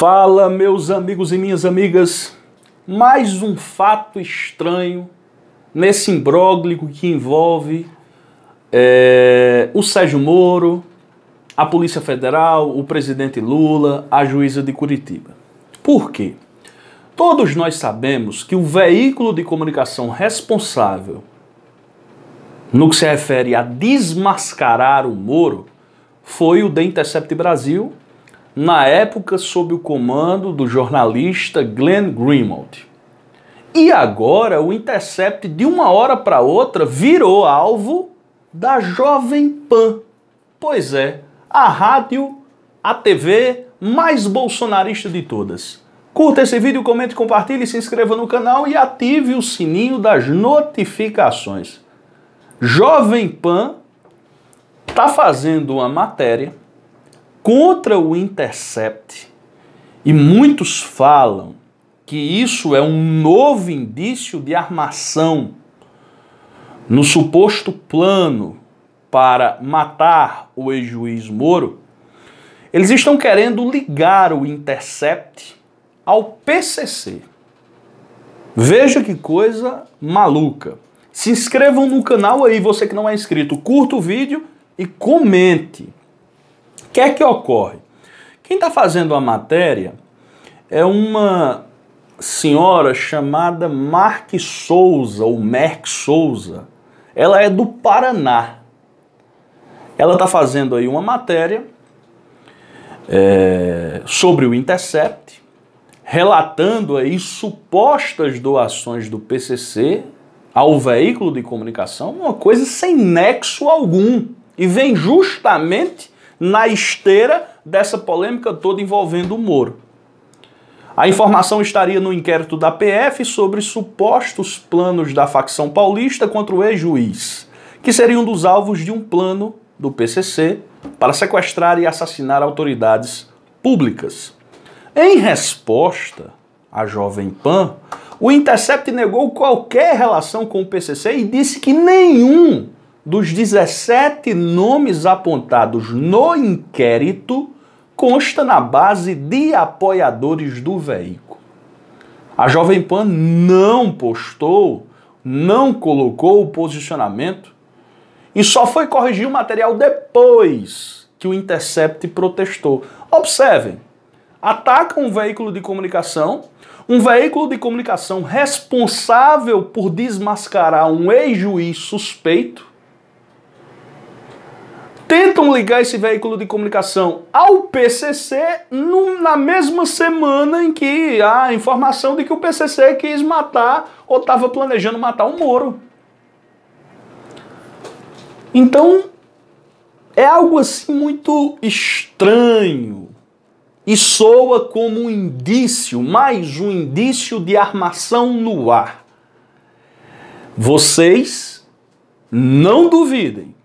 Fala, meus amigos e minhas amigas. Mais um fato estranho nesse imbróglio que envolve é, o Sérgio Moro, a Polícia Federal, o presidente Lula, a juíza de Curitiba. Por quê? Todos nós sabemos que o veículo de comunicação responsável no que se refere a desmascarar o Moro foi o The Intercept Brasil na época sob o comando do jornalista Glenn Greenwald. E agora o Intercept, de uma hora para outra, virou alvo da Jovem Pan. Pois é, a rádio, a TV mais bolsonarista de todas. Curta esse vídeo, comente, compartilhe, se inscreva no canal e ative o sininho das notificações. Jovem Pan está fazendo uma matéria contra o Intercept. E muitos falam que isso é um novo indício de armação no suposto plano para matar o ex-juiz Moro. Eles estão querendo ligar o Intercept ao PCC. Veja que coisa maluca. Se inscrevam no canal aí, você que não é inscrito, curta o vídeo e comente. O que é que ocorre? Quem está fazendo a matéria é uma senhora chamada Mark Souza, ou Merck Souza. Ela é do Paraná. Ela está fazendo aí uma matéria é, sobre o Intercept, relatando aí supostas doações do PCC ao veículo de comunicação, uma coisa sem nexo algum. E vem justamente na esteira dessa polêmica toda envolvendo o Moro. A informação estaria no inquérito da PF sobre supostos planos da facção paulista contra o ex-juiz, que seria um dos alvos de um plano do PCC para sequestrar e assassinar autoridades públicas. Em resposta, à Jovem Pan, o Intercept negou qualquer relação com o PCC e disse que nenhum dos 17 nomes apontados no inquérito, consta na base de apoiadores do veículo. A Jovem Pan não postou, não colocou o posicionamento e só foi corrigir o material depois que o Intercept protestou. Observem, ataca um veículo de comunicação, um veículo de comunicação responsável por desmascarar um ex-juiz suspeito, tentam ligar esse veículo de comunicação ao PCC no, na mesma semana em que há informação de que o PCC quis matar ou estava planejando matar o Moro. Então, é algo assim muito estranho e soa como um indício, mais um indício de armação no ar. Vocês não duvidem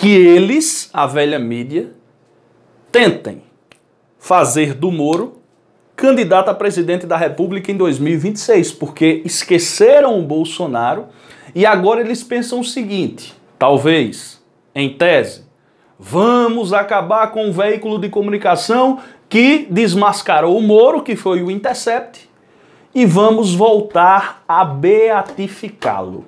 que eles, a velha mídia, tentem fazer do Moro candidato a presidente da República em 2026, porque esqueceram o Bolsonaro e agora eles pensam o seguinte: talvez, em tese, vamos acabar com o um veículo de comunicação que desmascarou o Moro, que foi o Intercept, e vamos voltar a beatificá-lo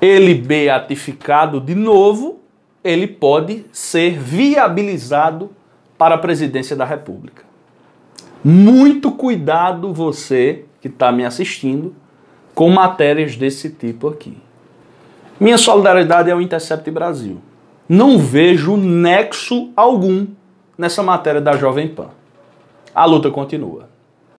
ele beatificado de novo, ele pode ser viabilizado para a presidência da República. Muito cuidado você que está me assistindo com matérias desse tipo aqui. Minha solidariedade é o Intercept Brasil. Não vejo nexo algum nessa matéria da Jovem Pan. A luta continua.